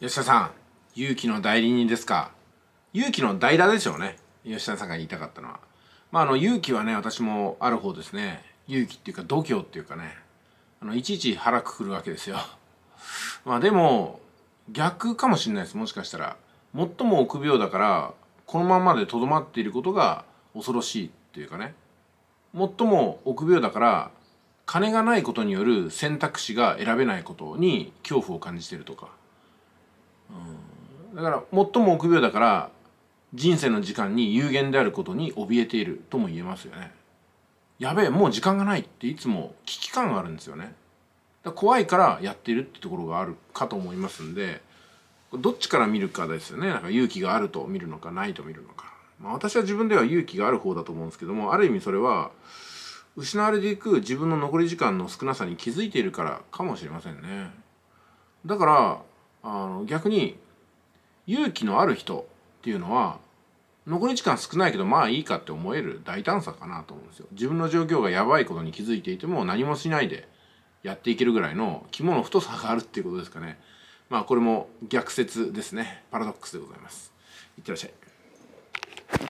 吉田さん勇気の代理人ですか勇気の代打でしょうね吉田さんが言いたかったのはまああの勇気はね私もある方ですね勇気っていうか度胸っていうかねあのいちいち腹くくるわけですよまあでも逆かもしれないですもしかしたら最も臆病だからこのままでとどまっていることが恐ろしいっていうかね最も臆病だから金がないことによる選択肢が選べないことに恐怖を感じてるとかうん、だから最も臆病だから人生の時間に有限であることに怯えているとも言えますよねやべえもう時間がないっていつも危機感があるんですよね怖いからやってるってところがあるかと思いますんでどっちから見るかですよねなんか勇気があると見るのかないと見るのか、まあ、私は自分では勇気がある方だと思うんですけどもある意味それは失われていく自分の残り時間の少なさに気づいているからかもしれませんねだからあの逆に勇気のある人っていうのは残り時間少ないけどまあいいかって思える大胆さかなと思うんですよ。自分の状況がやばいことに気づいていても何もしないでやっていけるぐらいの肝の太さがあるっていうことですかね。まあこれも逆説ですね。パラドックスでございます。いってらっしゃい。